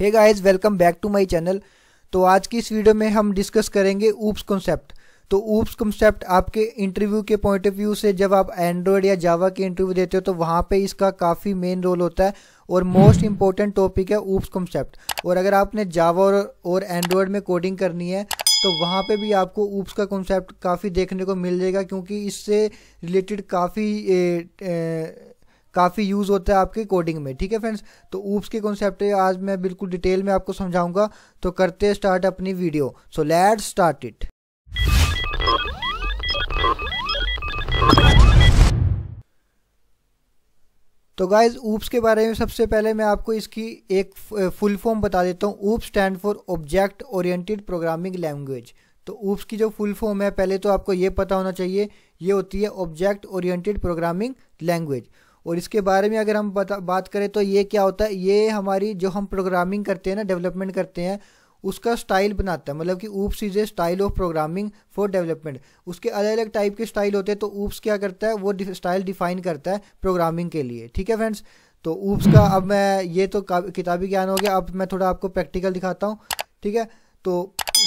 hey guys welcome back to my channel तो आज की इस वीडियो में हम डिस्कस करेंगे ऊप्स कॉन्सेप्ट तो ऊप्स कॉन्सेप्ट आपके इंटरव्यू के पॉइंट ऑफ व्यू से जब आप एंड्रॉयड या जावा के इंटरव्यू देते हो तो वहाँ पे इसका काफ़ी मेन रोल होता है और मोस्ट इंपॉर्टेंट टॉपिक है ऊप्स कॉन्सेप्ट और अगर आपने जावा और, और एंड्रॉयड में कोडिंग करनी है तो वहाँ पे भी आपको ऊप्स का कॉन्सेप्ट काफ़ी देखने को मिल जाएगा क्योंकि इससे रिलेटेड काफ़ी काफ़ी यूज़ होता है आपके कोडिंग में ठीक है फ्रेंड्स तो ऊप्स के कॉन्सेप्ट आज मैं बिल्कुल डिटेल में आपको समझाऊंगा तो करते स्टार्ट अपनी video so let start it तो गाइज ऊप्स के बारे में सबसे पहले मैं आपको इसकी एक फुल फॉर्म बता देता हूँ OOP stand for object oriented programming language तो ऊप्स की जो फुल फॉर्म है पहले तो आपको ये पता होना चाहिए ये होती है ऑब्जेक्ट ओरिएंटेड प्रोग्रामिंग लैंग्वेज और इसके बारे में अगर हम बता बात करें तो ये क्या होता है ये हमारी जो हम प्रोग्रामिंग करते हैं ना डेवलपमेंट करते हैं उसका स्टाइल बनाता है मतलब कि oops is a style of programming for development उसके अलग अलग टाइप के स्टाइल होते हैं तो ऊप्स क्या करता है वो स्टाइल डिफाइन करता है प्रोग्रामिंग के लिए ठीक है फ्रेंड्स तो ऊप्स का अब मैं ये तो किताबी ज्ञान हो गया अब मैं थोड़ा आपको प्रैक्टिकल दिखाता हूँ ठीक है तो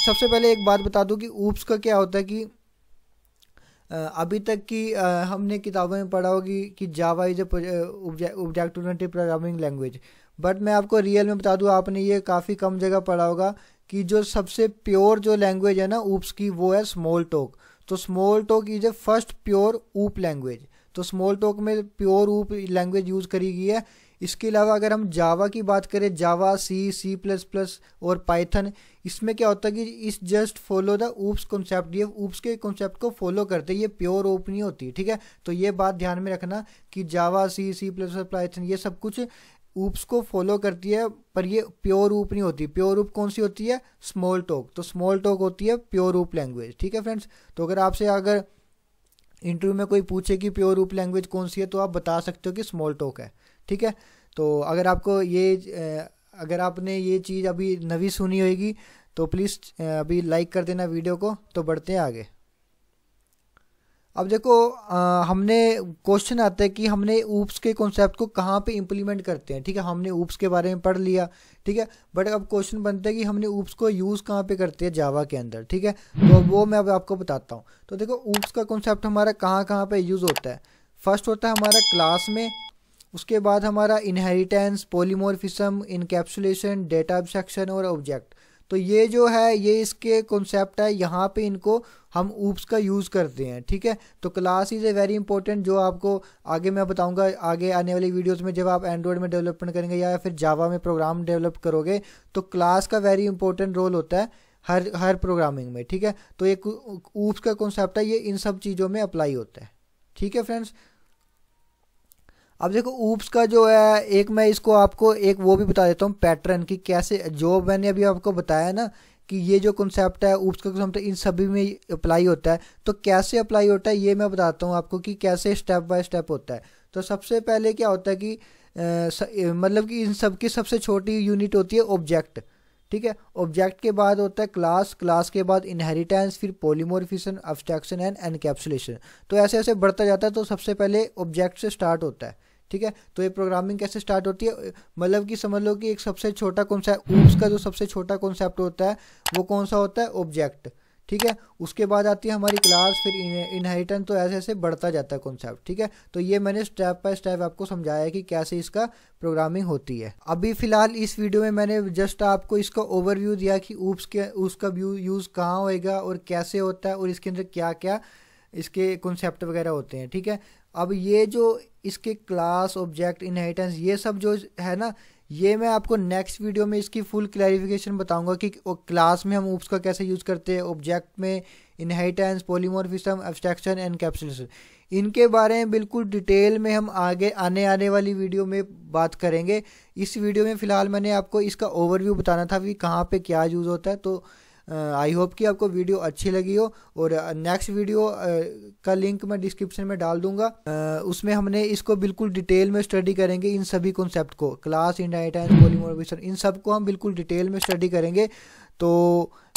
सबसे पहले एक बात बता दूँ कि ऊप्स का क्या होता है कि अभी तक की हमने किताबों में पढ़ा होगी कि Java is object oriented programming language but मैं आपको रियल में बता दूँ आपने ये काफ़ी कम जगह पढ़ा होगा कि जो सबसे प्योर जो लैंग्वेज है ना ऊप्स की वो है स्मॉल टॉक तो Smalltalk is a first pure OOP language तो स्मॉल टॉक में प्योर ऊप लैंग्वेज यूज़ करी गई है इसके अलावा अगर हम जावा की बात करें Java C C plus plus और पाइथन इसमें क्या होता है कि इस just follow the oops concept ये ऊप्स के कॉन्सेप्ट को फॉलो करते ये प्योर ओप नहीं होती ठीक है तो ये बात ध्यान में रखना कि Java C C plus plus Python ये सब कुछ ऊप्स को फॉलो करती है पर ये प्योर ऊप नहीं होती प्योर ऊप कौन सी होती है स्मॉल टॉक तो स्मॉल टॉक होती है प्योर ऊप लैंग्वेज ठीक है फ्रेंड्स तो अगर आपसे अगर इंटरव्यू में कोई पूछे कि प्योर रूप लैंग्वेज कौन सी है तो आप बता सकते हो कि स्मॉल टॉक है ठीक है तो अगर आपको ये अगर आपने ये चीज़ अभी नवी सुनी होगी तो प्लीज़ अभी लाइक कर देना वीडियो को तो बढ़ते हैं आगे अब देखो आ, हमने क्वेश्चन आता है कि हमने ऊप्स के कॉन्सेप्ट को कहाँ पे इम्प्लीमेंट करते हैं ठीक है हमने ऊप्स के बारे में पढ़ लिया ठीक है बट अब क्वेश्चन बनता है कि हमने ऊप्स को यूज़ कहाँ पे करते हैं जावा के अंदर ठीक है तो वो मैं अब आपको बताता हूँ तो देखो ऊप्स का कॉन्सेप्ट हमारा कहाँ कहाँ पर यूज़ होता है फर्स्ट होता है हमारा क्लास में उसके बाद हमारा inheritance polymorphism encapsulation data abstraction और ऑब्जेक्ट तो ये जो है ये इसके कॉन्सेप्ट है यहाँ पे इनको हम ऊप्स का यूज़ करते हैं ठीक है तो class is a very important जो आपको आगे मैं बताऊंगा आगे आने वाली वीडियोस में जब आप एंड्रॉयड में डेवलपमेंट करेंगे या फिर जावा में प्रोग्राम डेवलप करोगे तो क्लास का वेरी इंपॉर्टेंट रोल होता है हर हर प्रोग्रामिंग में ठीक है तो एक ऊप्स का कॉन्सेप्ट है ये इन सब चीज़ों में अप्लाई होता है ठीक है फ्रेंड्स अब देखो ऊप्स का जो है एक मैं इसको आपको एक वो भी बता देता हूँ पैटर्न की कैसे जो मैंने अभी आपको बताया ना कि ये जो कंसेप्ट है ऊप्स का कंसेप्ट इन सभी में अप्लाई होता है तो कैसे अप्लाई होता है ये मैं बताता हूँ आपको कि कैसे स्टेप बाय स्टेप होता है तो सबसे पहले क्या होता है कि मतलब कि इन सब की सबसे छोटी यूनिट होती है ऑब्जेक्ट ठीक है ऑब्जेक्ट के बाद होता है क्लास क्लास के बाद इनहेरिटेंस फिर पोलिमोरफिशन अब्स्ट्रैक्शन एंड एनकैप्सुलेशन तो ऐसे ऐसे बढ़ता जाता है तो सबसे पहले ऑब्जेक्ट से स्टार्ट होता है ठीक है तो ये प्रोग्रामिंग कैसे स्टार्ट होती है मतलब कि समझ लो कि एक सबसे छोटा कौन सा ऊप्स का जो सबसे छोटा कॉन्सेप्ट होता है वो कौन सा होता है ऑब्जेक्ट ठीक है उसके बाद आती है हमारी क्लास फिर इनहेरिटेंस तो ऐसे ऐसे बढ़ता जाता है कॉन्सेप्ट ठीक है तो ये मैंने स्टेप बाय स्टेप आपको समझाया है कि कैसे इसका प्रोग्रामिंग होती है अभी फिलहाल इस वीडियो में मैंने जस्ट आपको इसका ओवरव्यू दिया कि ऊप्स के उसका व्यू यूज़ कहाँ होएगा और कैसे होता है और इसके अंदर क्या क्या इसके कॉन्सेप्ट वगैरह होते हैं ठीक है अब ये जो इसके क्लास ऑब्जेक्ट इनहेरिटेंस ये सब जो है ना ये मैं आपको नेक्स्ट वीडियो में इसकी फुल क्लैरिफिकेशन बताऊंगा कि क्लास में हम ऊप्स का कैसे यूज़ करते हैं ऑब्जेक्ट में inheritance polymorphism abstraction and capsulation इनके बारे में बिल्कुल डिटेल में हम आगे आने आने वाली वीडियो में बात करेंगे इस वीडियो में फ़िलहाल मैंने आपको इसका ओवरव्यू बताना था कि कहाँ पर क्या यूज़ होता है तो आई होप कि आपको वीडियो अच्छी लगी हो और नेक्स्ट वीडियो का लिंक मैं डिस्क्रिप्शन में डाल दूंगा उसमें हमने इसको बिल्कुल डिटेल में स्टडी करेंगे इन सभी कॉन्सेप्ट को क्लास इंडाइटेंस पोलिमोर्बिशन इन सब को हम बिल्कुल डिटेल में स्टडी करेंगे तो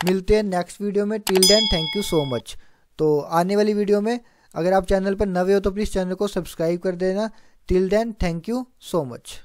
मिलते हैं नेक्स्ट वीडियो में till then thank you so much तो आने वाली वीडियो में अगर आप चैनल पर नवे हो तो प्लीज़ चैनल को सब्सक्राइब कर देना till then thank you so much